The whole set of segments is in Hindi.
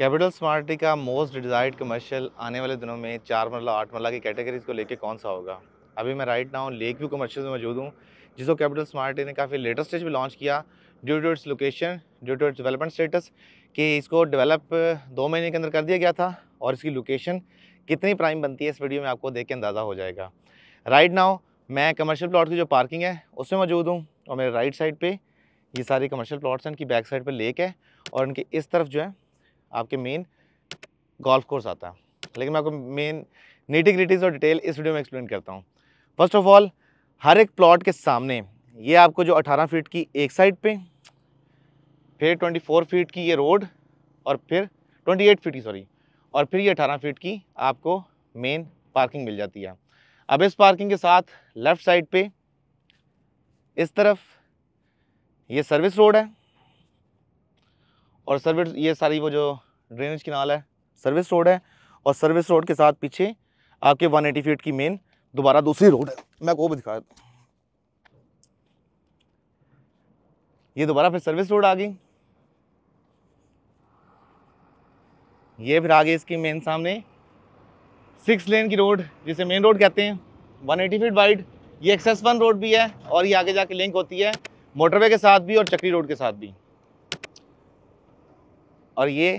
कैपिटल स्मार्टी का मोस्ट डिज़ायर्ड कमर्शियल आने वाले दिनों में चार मरला आठ मरला की कैटेगरीज को लेके कौन सा होगा अभी मैं right now Lake View commercial में मौजूद हूँ जिसको कैपिटल स्मार्टी ने काफ़ी लेटेस्ट स्टेज पर लॉन्च किया due to its location due to its development status कि इसको डेवलप दो महीने के अंदर कर दिया गया था और इसकी लोकेशन कितनी प्राइम बनती है इस वीडियो में आपको देख के अंदाज़ा हो जाएगा राइट नाउ मैं कमर्शियल प्लॉट की जो पार्किंग है उसमें मौजूद हूँ और मेरे राइट साइड पर ये सारी कमर्शियल प्लाट्स हैं इनकी बैक साइड पर लेक है और इनके इस तरफ जो है आपके मेन गोल्फ कोर्स आता है लेकिन मैं आपको मेन नीटिंग रिटीज और डिटेल इस वीडियो में एक्सप्लेन करता हूँ फर्स्ट ऑफ ऑल हर एक प्लॉट के सामने ये आपको जो 18 फीट की एक साइड पे फिर 24 फीट की ये रोड और फिर 28 फीट की सॉरी और फिर ये 18 फीट की आपको मेन पार्किंग मिल जाती है अब इस पार्किंग के साथ लेफ़्ट साइड पे इस तरफ ये सर्विस रोड है और सर्विस ये सारी वो जो ड्रेनेज किनाल है सर्विस रोड है और सर्विस रोड के साथ पीछे आपके 180 एटी फीट की मेन दोबारा दूसरी रोड है मैं वो दिखा देता हूँ ये दोबारा फिर सर्विस रोड आ गई ये फिर आ गई इसकी मेन सामने सिक्स लेन की रोड जिसे मेन रोड कहते हैं 180 फीट वाइड ये एक्सेस वन रोड भी है और ये आगे जाके लिंक होती है मोटरवे के साथ भी और चक्री रोड के साथ भी और ये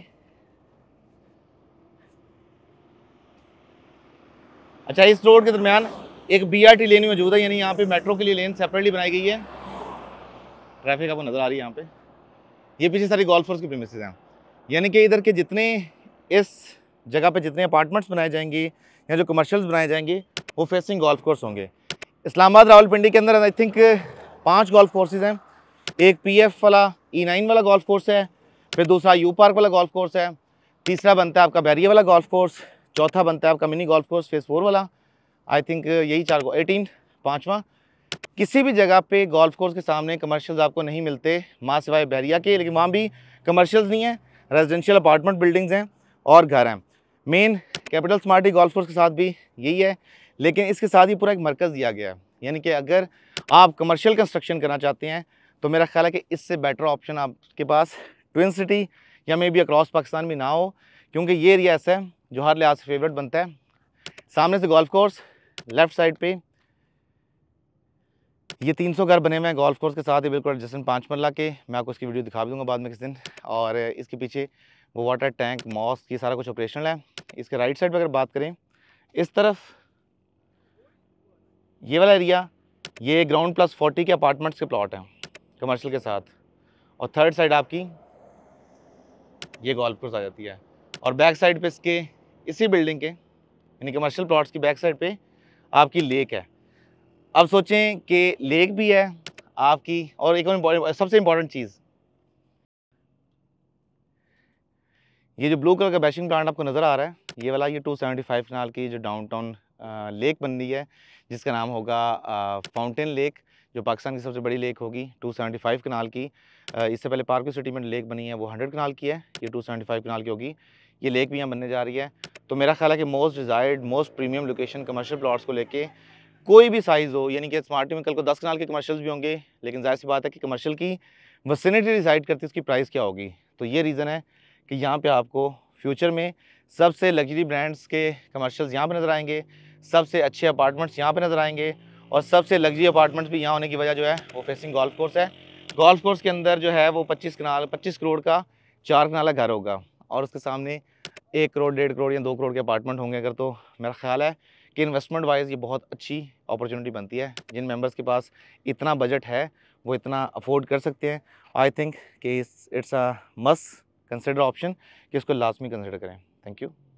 अच्छा इस रोड के दरमियान एक बीआरटी लेन मौजूद है यानी यहाँ पे मेट्रो के लिए लेन सेपरेटली बनाई गई है ट्रैफिक आपको नज़र आ रही है यहाँ पे ये पीछे सारी गोल्फर्स की प्रेमिसेज हैं यानी कि इधर के जितने इस जगह पे जितने अपार्टमेंट्स बनाए जाएंगे या जो कमर्शियल्स बनाए जाएंगे वो फेसिंग गोल्फ कोर्स होंगे इस्लामाबाद रावलपिंडी के अंदर आई थिंक पाँच गोल्फ कोर्सेज हैं एक पी एफ वाला ई e नाइन वाला गोल्फ कोर्स है फिर दूसरा यू पार्क वाला गोल्फ कोर्स है तीसरा बनता है आपका बैरिया वाला गोल्फ कोर्स चौथा बनता है आपका mini golf course phase four वाला आई थिंक यही चार को एटीन पाँचवा किसी भी जगह पे गोल्फ कोर्स के सामने कमर्शियल्स आपको नहीं मिलते माँ सिवाय बैरिया के लेकिन वहाँ भी कमर्शियल्स नहीं है रेजिडेंशियल अपार्टमेंट बिल्डिंग्स हैं और घर हैं main Capital Smart City golf course के साथ भी यही है लेकिन इसके साथ ही पूरा एक मरकज़ दिया गया है यानी कि अगर आप कमर्शियल कंस्ट्रक्शन करना चाहते हैं तो मेरा ख्याल है कि इससे बेटर ऑप्शन आपके पास ट्विन सिटी या मे बी अक्रॉस पाकिस्तान भी ना हो क्योंकि ये एरिया ऐसा है जो हर लिहाज से फेवरेट बनता है सामने से गोल्फ कोर्स लेफ़्ट साइड पे ये 300 घर बने हुए हैं गोल्फ कोर्स के साथ ही बिल्कुल जसन पाँच मरला के मैं आपको उसकी वीडियो दिखा भी दूंगा बाद में किस दिन और इसके पीछे वो वाटर टैंक मॉस ये सारा कुछ ऑपरेशनल है इसके राइट साइड पर अगर बात करें इस तरफ ये वाला एरिया ये ग्राउंड प्लस फोर्टी के अपार्टमेंट्स के प्लॉट हैं कमर्शियल के साथ और थर्ड साइड आपकी ये गोल्फ कोर्स आ जाती है और बैक साइड पे इसके इसी बिल्डिंग के यानी कमर्शियल प्लॉट्स की बैक साइड पे आपकी लेक है अब सोचें कि लेक भी है आपकी और एक सबसे इम्पॉर्टेंट चीज़ ये जो ब्लू कलर का बैशिंग प्लांट आपको नज़र आ रहा है ये वाला ये 275 कनाल की जो डाउनटाउन लेक बन रही है जिसका नाम होगा फाउंटेन लेक जो पाकिस्तान की सबसे बड़ी लेक होगी 275 कनाल की इससे पहले पार्को सिटी में लेक बनी है वो 100 कनाल की है ये 275 कनाल की होगी ये लेक भी यहाँ बनने जा रही है तो मेरा ख्याल है कि most desired most premium location commercial plots को लेके कोई भी साइज़ हो यानी कि स्मार्टी में कल को दस कनाल के कमर्शल भी होंगे लेकिन जाहिर सी बात है कि कमर्शल की वसिनिटी डिसाइड करती है उसकी प्राइस क्या होगी तो ये रीज़न है कि यहाँ पर आपको फ्यूचर में सबसे लग्जरी ब्रांड्स के कमर्शल्स यहाँ पर नज़र आएंगे सबसे अच्छे अपार्टमेंट्स यहाँ पर नज़र आएंगे और सबसे लग्जरी अपार्टमेंट्स भी यहाँ होने की वजह जो है वो फेसिंग गोल्फ कोर्स है गोल्फ कोर्स के अंदर जो है वो पच्चीस कनाल पच्चीस करोड़ का चार कनाला घर होगा और उसके सामने एक करोड़ डेढ़ करोड़ या दो करोड़ के अपार्टमेंट होंगे अगर तो मेरा ख्याल है कि इन्वेस्टमेंट वाइज ये बहुत अच्छी अपॉर्चुनिटी बनती है जिन मेंबर्स के पास इतना बजट है वो इतना अफोर्ड कर सकते हैं आई थिंक कि it's a must consider option कि इसको लाजमी कंसिडर करें थैंक यू